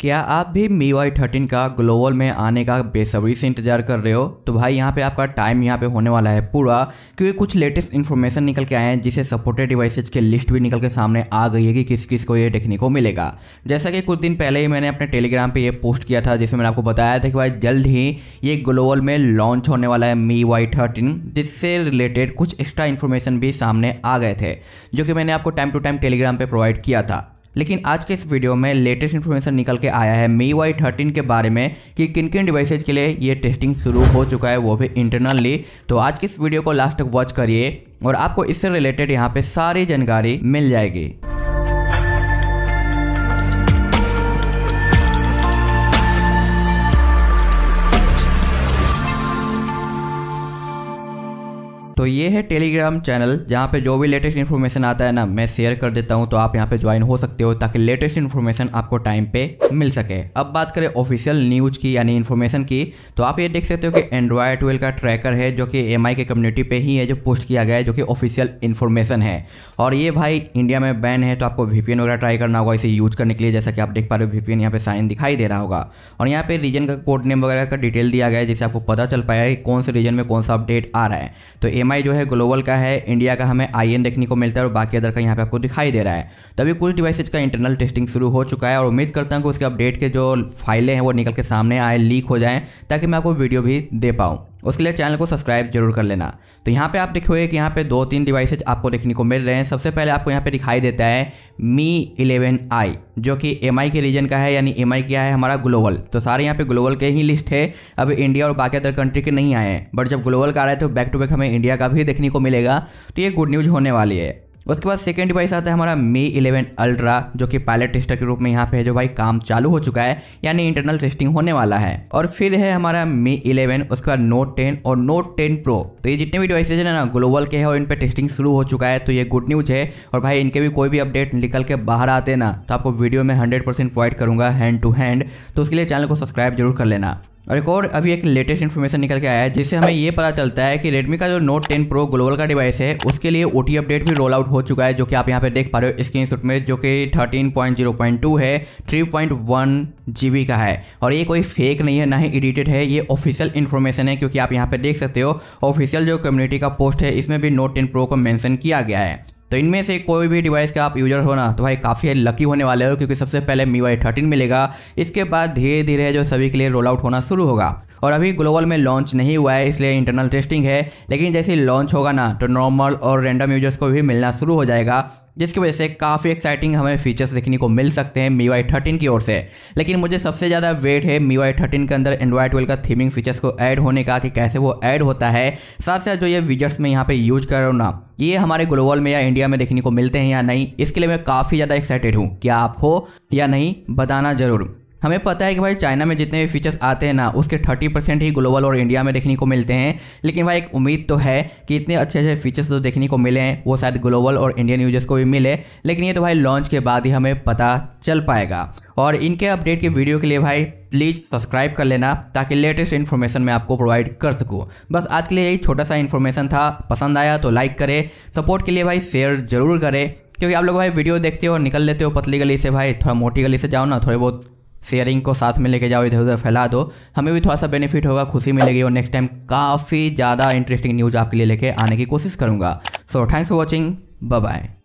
क्या आप भी मी वाई थर्टीन का ग्लोबल में आने का बेसब्री से इंतजार कर रहे हो तो भाई यहाँ पे आपका टाइम यहाँ पे होने वाला है पूरा क्योंकि कुछ लेटेस्ट इन्फॉर्मेशन निकल के आए हैं जिसे सपोर्टेड डिवाइसेज के लिस्ट भी निकल के सामने आ गई है कि किस किस को ये देखने को मिलेगा जैसा कि कुछ दिन पहले ही मैंने अपने टेलीग्राम पर यह पोस्ट किया था जिसमें मैंने आपको बताया था कि भाई जल्द ही ये ग्लोबल में लॉन्च होने वाला है मी वाई थर्टीन जिससे रिलेटेड कुछ एक्स्ट्रा इन्फॉर्मेशन भी सामने आ गए थे जो कि मैंने आपको टाइम टू टाइम टेलीग्राम पर प्रोवाइड किया था लेकिन आज के इस वीडियो में लेटेस्ट इन्फॉर्मेशन निकल के आया है मी वाई थर्टीन के बारे में कि किन किन डिवाइसेज के लिए ये टेस्टिंग शुरू हो चुका है वो भी इंटरनली तो आज की इस वीडियो को लास्ट तक वॉच करिए और आपको इससे रिलेटेड यहाँ पे सारी जानकारी मिल जाएगी तो ये है टेलीग्राम चैनल जहाँ पे जो भी लेटेस्ट इन्फॉर्मेशन आता है ना मैं शेयर कर देता हूँ तो आप यहाँ पे ज्वाइन हो सकते हो ताकि लेटेस्ट इन्फॉर्मेशन आपको टाइम पे मिल सके अब बात करें ऑफिशियल न्यूज की यानी इन्फॉर्मेशन की तो आप ये देख सकते हो कि एंड्रॉयड ट्वेल्व का ट्रैकर है जो कि एम के कम्युनिटी पे ही है जो पोस्ट किया गया है जो कि ऑफिशियल इन्फॉर्मेशन है और ये भाई इंडिया में बैन है तो आपको वीपीएन वगैरह ट्राई करना होगा इसे यूज करने के लिए जैसा कि आप देख पा रहे हो वीपीएन यहाँ पे साइन दिखाई दे रहा होगा और यहाँ पे रीजन का कोड नेम वगैरह का डिटेल दिया गया है जिससे आपको पता चल पाया है कौन से रीजन में कौन सा अपडेट आ रहा है तो एम ई जो है ग्लोबल का है इंडिया का हमें आई देखने को मिलता है और बाकी अदर का यहाँ पे आपको दिखाई दे रहा है तभी कुछ डिवाइसेज का इंटरनल टेस्टिंग शुरू हो चुका है और उम्मीद करता हूँ कि उसके अपडेट के जो फाइलें हैं वो निकल के सामने आए लीक हो जाएँ ताकि मैं आपको वीडियो भी दे पाऊँ उसके लिए चैनल को सब्सक्राइब जरूर कर लेना तो यहाँ पे आप देखोगे कि यहाँ पे दो तीन डिवाइसेज आपको देखने को मिल रहे हैं सबसे पहले आपको यहाँ पे दिखाई देता है मी इलेवन आई जो कि एम के रीजन का है यानी एम क्या है हमारा ग्लोबल तो सारे यहाँ पे ग्लोबल के ही लिस्ट है अब इंडिया और बाकी अदर कंट्री के नहीं आए हैं बट जब ग्लोबल का आ रहा है तो बैक टू बैक हमें इंडिया का भी देखने को मिलेगा तो ये गुड न्यूज़ होने वाली है उसके बाद सेकेंड डिवाइस आता है हमारा मे इलेवन अल्ट्रा जो कि पायलट टेस्टर के रूप में यहाँ पे है जो भाई काम चालू हो चुका है यानी इंटरनल टेस्टिंग होने वाला है और फिर है हमारा मे इलेवन उसके बाद नोट टेन और नोट टेन प्रो तो ये जितने भी डिवाइसेज है ना ग्लोबल के हैं और इन पर टेस्टिंग शुरू हो चुका है तो ये गुड न्यूज है और भाई इनके भी कोई भी अपडेट निकल के बाहर आते ना तो आपको वीडियो में हंड्रेड परसेंट प्रोवाइड करूंगा हैंड टू हैंड तो उसके लिए चैनल को सब्सक्राइब जरूर कर लेना और एक और अभी एक लेटेस्ट इन्फॉर्मेशन निकल के आया है जिससे हमें ये पता चलता है कि Redmi का जो Note 10 Pro ग्लोबल का डिवाइस है उसके लिए ओ अपडेट भी रोल आउट हो चुका है जो कि आप यहाँ पे देख पा रहे हो स्क्रीन में जो कि 13.0.2 है 3.1 बी का है और ये कोई फेक नहीं है ना ही एडिटेड है ये ऑफिशियल इन्फॉर्मेशन है क्योंकि आप यहाँ पे देख सकते हो ऑफिशियल जो कम्युनिटी का पोस्ट है इसमें भी नोट टेन प्रो को मैंसन किया गया है तो इनमें से कोई भी डिवाइस का आप यूजर हो ना तो भाई काफ़ी लकी होने वाले हो क्योंकि सबसे पहले मी वाई थर्टीन मिलेगा इसके बाद धीरे धीरे जो सभी के लिए रोल आउट होना शुरू होगा और अभी ग्लोबल में लॉन्च नहीं हुआ है इसलिए इंटरनल टेस्टिंग है लेकिन जैसे लॉन्च होगा ना तो नॉर्मल और रैंडम यूजर्स को भी मिलना शुरू हो जाएगा जिसकी वजह से काफ़ी एक्साइटिंग हमें फीचर्स देखने को मिल सकते हैं मी वाई थर्टीन की ओर से लेकिन मुझे सबसे ज़्यादा वेट है मी वाई थर्टीन के अंदर एंड्रॉयड ट्वेल्व का थीमिंग फीचर्स को ऐड होने का कि कैसे वो ऐड होता है साथ साथ जो ये विजर्स में यहाँ पे यूज कर रहा हूँ ना ये हमारे ग्लोबल में या इंडिया में देखने को मिलते हैं या नहीं इसके लिए मैं काफ़ी ज़्यादा एक्साइटेड हूँ क्या आप हो या नहीं बताना ज़रूर हमें पता है कि भाई चाइना में जितने भी फीचर्स आते हैं ना उसके 30 परसेंट ही ग्लोबल और इंडिया में देखने को मिलते हैं लेकिन भाई एक उम्मीद तो है कि इतने अच्छे अच्छे फीचर्स तो देखने को मिले हैं वो शायद ग्लोबल और इंडियन यूजर्स को भी मिले लेकिन ये तो भाई लॉन्च के बाद ही हमें पता चल पाएगा और इनके अपडेट के वीडियो के लिए भाई प्लीज़ सब्सक्राइब कर लेना ताकि लेटेस्ट इन्फॉर्मेशन मैं आपको प्रोवाइड कर सकूँ बस आज के लिए यही छोटा सा इन्फॉर्मेशन था पसंद आया तो लाइक करें सपोर्ट के लिए भाई शेयर जरूर करें क्योंकि आप लोग भाई वीडियो देखते हो और निकल लेते हो पतली गली से भाई थोड़ा मोटी गली से जाओ ना थोड़े बहुत शेयरिंग को साथ में लेके जाओ इधर उधर फैला दो हमें भी थोड़ा सा बेनिफिट होगा खुशी मिलेगी और नेक्स्ट टाइम काफ़ी ज़्यादा इंटरेस्टिंग न्यूज़ आपके लिए लेके आने की कोशिश करूँगा so thanks for watching bye